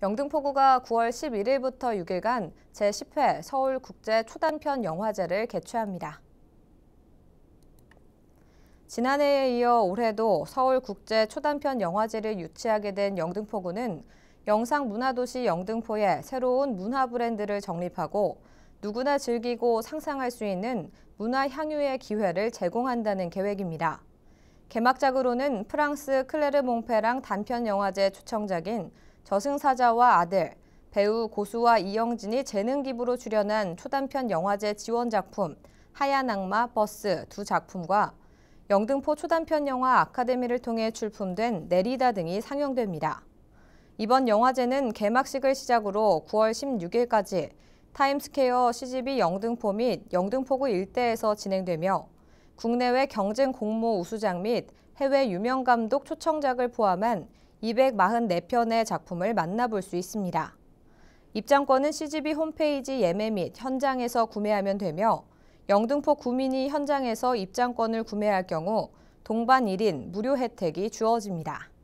영등포구가 9월 11일부터 6일간 제10회 서울국제초단편 영화제를 개최합니다. 지난해에 이어 올해도 서울국제초단편 영화제를 유치하게 된 영등포구는 영상문화도시 영등포에 새로운 문화 브랜드를 정립하고 누구나 즐기고 상상할 수 있는 문화 향유의 기회를 제공한다는 계획입니다. 개막작으로는 프랑스 클레르 몽페랑 단편 영화제 초청작인 저승사자와 아들, 배우 고수와 이영진이 재능 기부로 출연한 초단편 영화제 지원 작품 하얀 악마, 버스 두 작품과 영등포 초단편 영화 아카데미를 통해 출품된 내리다 등이 상영됩니다. 이번 영화제는 개막식을 시작으로 9월 16일까지 타임스퀘어 CGV 영등포 및 영등포구 일대에서 진행되며 국내외 경쟁 공모 우수작 및 해외 유명 감독 초청작을 포함한 244편의 작품을 만나볼 수 있습니다. 입장권은 CGV 홈페이지 예매 및 현장에서 구매하면 되며 영등포 구민이 현장에서 입장권을 구매할 경우 동반 1인 무료 혜택이 주어집니다.